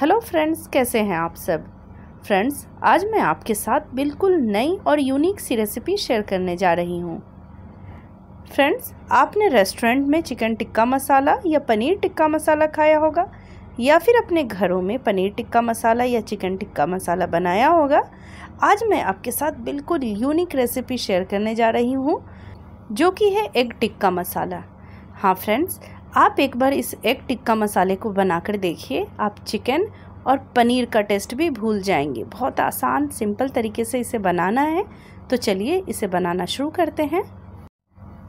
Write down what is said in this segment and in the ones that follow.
hello friends कैसे हैं आप सब फ्रेंड्स आज मैं आपके साथ बिल्कुल नई और यूनिक सी रेसिपी शेयर करने जा रही हूँ फ्रेंड्स आपने रेस्टोरेंट में चिकन टिक्का मसाला या पनीर टिक्का मसाला खाया होगा या फिर अपने घरों में पनीर टिक्का मसाला या चिकन टिक्का मसाला बनाया होगा आज मैं आपके साथ बिल्कुल यूनिक रेसिपी शेयर करने जा रही हूँ जो कि है एग टिक्का मसाला हाँ फ्रेंड्स आप एक बार इस एक टिक्का मसाले को बनाकर देखिए आप चिकन और पनीर का टेस्ट भी भूल जाएंगे बहुत आसान सिंपल तरीके से इसे बनाना है तो चलिए इसे बनाना शुरू करते हैं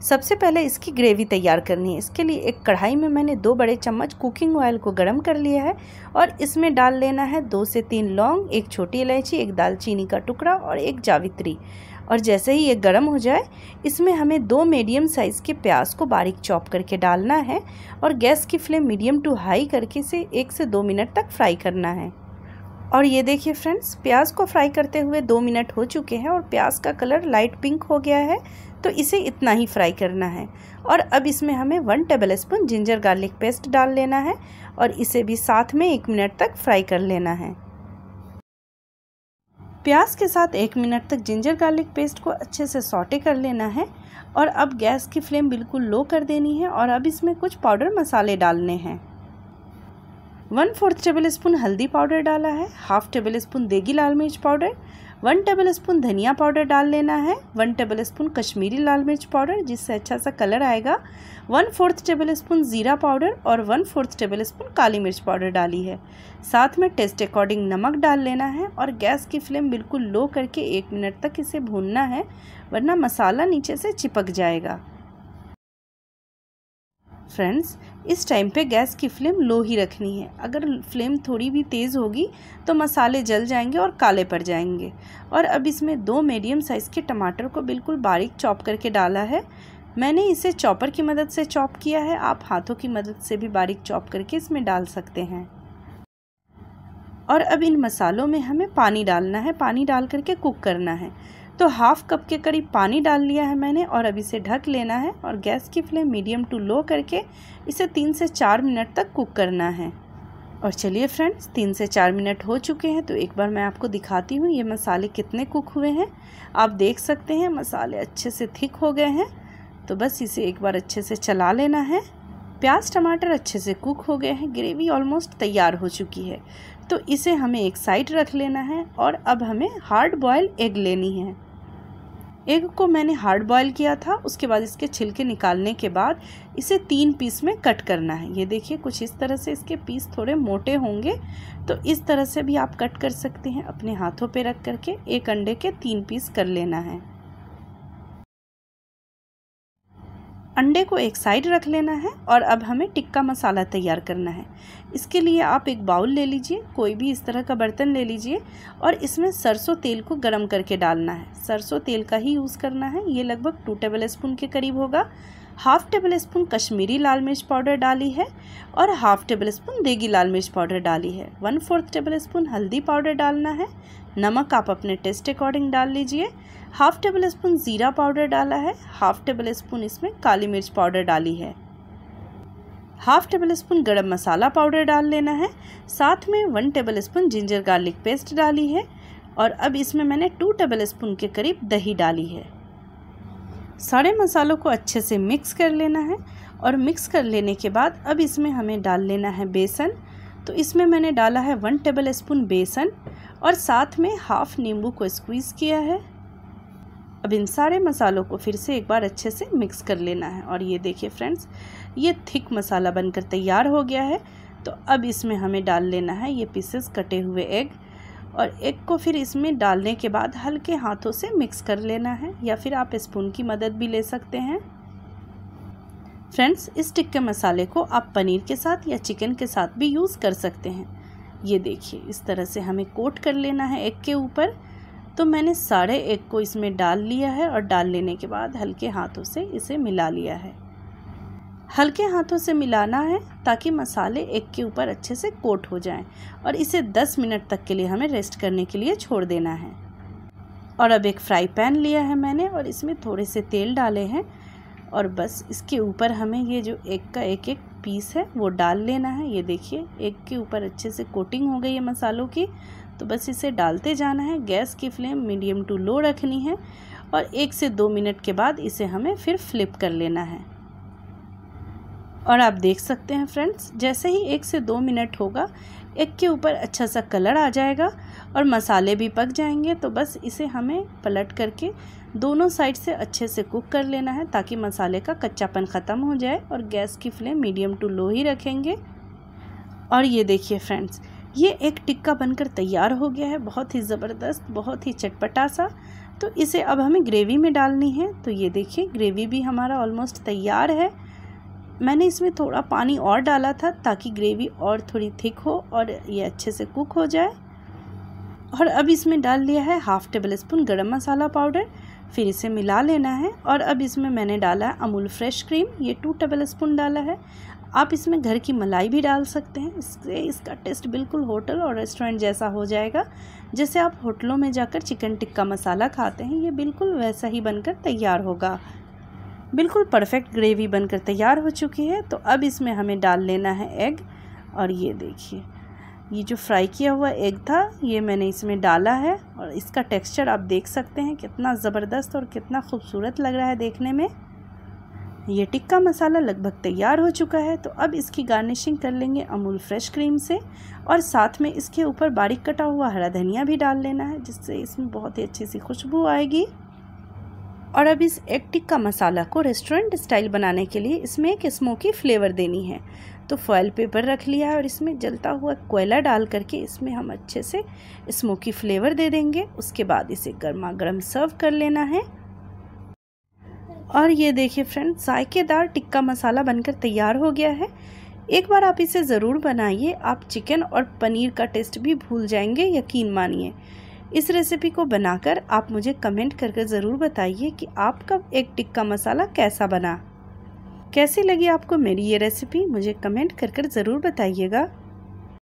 सबसे पहले इसकी ग्रेवी तैयार करनी है इसके लिए एक कढ़ाई में मैंने दो बड़े चम्मच कुकिंग ऑयल को गर्म कर लिया है और इसमें डाल लेना है दो से तीन लौंग एक छोटी इलायची एक दालचीनी का टुकड़ा और एक जावित्री और जैसे ही ये गर्म हो जाए इसमें हमें दो मीडियम साइज़ के प्याज को बारीक चॉप करके डालना है और गैस की फ्लेम मीडियम टू हाई करके इसे एक से दो मिनट तक फ्राई करना है और ये देखिए फ्रेंड्स प्याज को फ्राई करते हुए दो मिनट हो चुके हैं और प्याज का कलर लाइट पिंक हो गया है तो इसे इतना ही फ्राई करना है और अब इसमें हमें one tablespoon ginger garlic paste डाल लेना है और इसे भी साथ में एक मिनट तक फ्राई कर लेना है प्याज के साथ एक मिनट तक जिंजर गार्लिक पेस्ट को अच्छे से सॉटे कर लेना है और अब गैस की फ्लेम बिल्कुल लो कर देनी है और अब इसमें कुछ पाउडर मसाले डालने हैं वन फोर्थ टेबल स्पून हल्दी पाउडर डाला है हाफ टेबल स्पून देगी लाल मिर्च पाउडर वन टेबल स्पून धनिया पाउडर डाल लेना है वन टेबल स्पून कश्मीरी लाल मिर्च पाउडर जिससे अच्छा सा कलर आएगा वन फोर्थ टेबल स्पून ज़ीरा पाउडर और वन फोर्थ टेबल स्पून काली मिर्च पाउडर डाली है साथ में टेस्ट अकॉर्डिंग नमक डाल लेना है और गैस की फ्लेम बिल्कुल लो करके एक मिनट तक इसे भूनना है वरना मसाला नीचे से चिपक जाएगा फ्रेंड्स इस टाइम पे गैस की फ्लेम लो ही रखनी है अगर फ्लेम थोड़ी भी तेज़ होगी तो मसाले जल जाएंगे और काले पड़ जाएंगे और अब इसमें दो मीडियम साइज़ के टमाटर को बिल्कुल बारीक चॉप करके डाला है मैंने इसे चॉपर की मदद से चॉप किया है आप हाथों की मदद से भी बारीक चॉप करके इसमें डाल सकते हैं और अब इन मसालों में हमें पानी डालना है पानी डाल करके कुक करना है तो हाफ़ कप के करीब पानी डाल लिया है मैंने और अब इसे ढक लेना है और गैस की फ्लेम मीडियम टू लो करके इसे तीन से चार मिनट तक कुक करना है और चलिए फ्रेंड्स तीन से चार मिनट हो चुके हैं तो एक बार मैं आपको दिखाती हूँ ये मसाले कितने कुक हुए हैं आप देख सकते हैं मसाले अच्छे से थिक हो गए हैं तो बस इसे एक बार अच्छे से चला लेना है प्याज टमाटर अच्छे से कुक हो गए हैं ग्रेवी ऑलमोस्ट तैयार हो चुकी है तो इसे हमें एक साइड रख लेना है और अब हमें हार्ड बॉयल एग लेनी है एग को मैंने हार्ड बॉयल किया था उसके बाद इसके छिलके निकालने के बाद इसे तीन पीस में कट करना है ये देखिए कुछ इस तरह से इसके पीस थोड़े मोटे होंगे तो इस तरह से भी आप कट कर सकते हैं अपने हाथों पे रख करके एक अंडे के तीन पीस कर लेना है अंडे को एक साइड रख लेना है और अब हमें टिक्का मसाला तैयार करना है इसके लिए आप एक बाउल ले लीजिए कोई भी इस तरह का बर्तन ले लीजिए और इसमें सरसों तेल को गर्म करके डालना है सरसों तेल का ही यूज़ करना है ये लगभग टू टेबल स्पून के करीब होगा हाफ़ टेबल स्पून कश्मीरी लाल मिर्च पाउडर डाली है और हाफ़ टेबल स्पून देगी लाल मिर्च पाउडर डाली है वन फोर्थ टेबल स्पून हल्दी पाउडर डालना है नमक आप अपने टेस्ट अकॉर्डिंग डाल लीजिए हाफ़ टेबल स्पून ज़ीरा पाउडर डाला है हाफ़ टेबल स्पून इसमें काली मिर्च पाउडर डाली है हाफ़ टेबल स्पून गर्म मसाला पाउडर डाल लेना है साथ में one tablespoon ginger garlic paste डाली है और अब इसमें मैंने टू टेबल स्पून के करीब दही डाली है सारे मसालों को अच्छे से मिक्स कर लेना है और मिक्स कर लेने के बाद अब इसमें हमें डाल लेना है बेसन तो इसमें मैंने डाला है वन टेबल स्पून बेसन और साथ में हाफ़ नींबू को स्क्वीज़ किया है अब इन सारे मसालों को फिर से एक बार अच्छे से मिक्स कर लेना है और ये देखिए फ्रेंड्स ये थिक मसाला बनकर तैयार हो गया है तो अब इसमें हमें डाल लेना है ये पीसेस कटे हुए एग और एग को फिर इसमें डालने के बाद हल्के हाथों से मिक्स कर लेना है या फिर आप स्पून की मदद भी ले सकते हैं फ्रेंड्स इस टिक्के मसाले को आप पनीर के साथ या चिकन के साथ भी यूज़ कर सकते हैं ये देखिए इस तरह से हमें कोट कर लेना है एग के ऊपर तो मैंने साढ़े एग को इसमें डाल लिया है और डाल लेने के बाद हल्के हाथों से इसे मिला लिया है हल्के हाथों से मिलाना है ताकि मसाले एक के ऊपर अच्छे से कोट हो जाएं और इसे 10 मिनट तक के लिए हमें रेस्ट करने के लिए छोड़ देना है और अब एक फ्राई पैन लिया है मैंने और इसमें थोड़े से तेल डाले हैं और बस इसके ऊपर हमें ये जो एक का एक एक पीस है वो डाल लेना है ये देखिए एक के ऊपर अच्छे से कोटिंग हो गई है मसालों की तो बस इसे डालते जाना है गैस की फ्लेम मीडियम टू लो रखनी है और एक से दो मिनट के बाद इसे हमें फिर फ्लिप कर लेना है और आप देख सकते हैं फ्रेंड्स जैसे ही एक से दो मिनट होगा एक के ऊपर अच्छा सा कलर आ जाएगा और मसाले भी पक जाएंगे तो बस इसे हमें पलट करके दोनों साइड से अच्छे से कुक कर लेना है ताकि मसाले का कच्चापन ख़त्म हो जाए और गैस की फ्लेम मीडियम टू लो ही रखेंगे और ये देखिए फ्रेंड्स ये एक टिक्का बनकर तैयार हो गया है बहुत ही ज़बरदस्त बहुत ही चटपटा सा तो इसे अब हमें ग्रेवी में डालनी है तो ये देखिए ग्रेवी भी हमारा ऑलमोस्ट तैयार है मैंने इसमें थोड़ा पानी और डाला था ताकि ग्रेवी और थोड़ी थिक हो और ये अच्छे से कुक हो जाए और अब इसमें डाल लिया है हाफ़ टेबल स्पून गर्म मसाला पाउडर फिर इसे मिला लेना है और अब इसमें मैंने डाला है अमूल फ्रेश क्रीम ये टू टेबल स्पून डाला है आप इसमें घर की मलाई भी डाल सकते हैं इससे इसका टेस्ट बिल्कुल होटल और रेस्टोरेंट जैसा हो जाएगा जैसे आप होटलों में जाकर चिकन टिक्का मसाला खाते हैं ये बिल्कुल वैसा ही बनकर तैयार होगा बिल्कुल परफेक्ट ग्रेवी बनकर तैयार हो चुकी है तो अब इसमें हमें डाल लेना है एग और ये देखिए ये जो फ्राई किया हुआ एग था ये मैंने इसमें डाला है और इसका टेक्सचर आप देख सकते हैं कितना ज़बरदस्त और कितना खूबसूरत लग रहा है देखने में ये टिक्का मसाला लगभग तैयार हो चुका है तो अब इसकी गार्निशिंग कर लेंगे अमूल फ्रेश क्रीम से और साथ में इसके ऊपर बारीक कटा हुआ हरा धनिया भी डाल लेना है जिससे इसमें बहुत ही अच्छी सी खुशबू आएगी और अब इस एग टिक्का मसाला को रेस्टोरेंट स्टाइल बनाने के लिए इसमें एक स्मोकी फ्लेवर देनी है तो फॉयल पेपर रख लिया और इसमें जलता हुआ कोयला डाल करके इसमें हम अच्छे से स्मोकी फ्लेवर दे देंगे उसके बाद इसे गर्मा गर्म सर्व कर लेना है और ये देखिए फ्रेंड जायकेदार टिक्का मसाला बनकर तैयार हो गया है एक बार आप इसे ज़रूर बनाइए आप चिकन और पनीर का टेस्ट भी भूल जाएंगे यकीन मानिए इस रेसिपी को बनाकर आप मुझे कमेंट करके ज़रूर बताइए कि आपका एक टिक्का मसाला कैसा बना कैसी लगी आपको मेरी ये रेसिपी मुझे कमेंट कर कर ज़रूर बताइएगा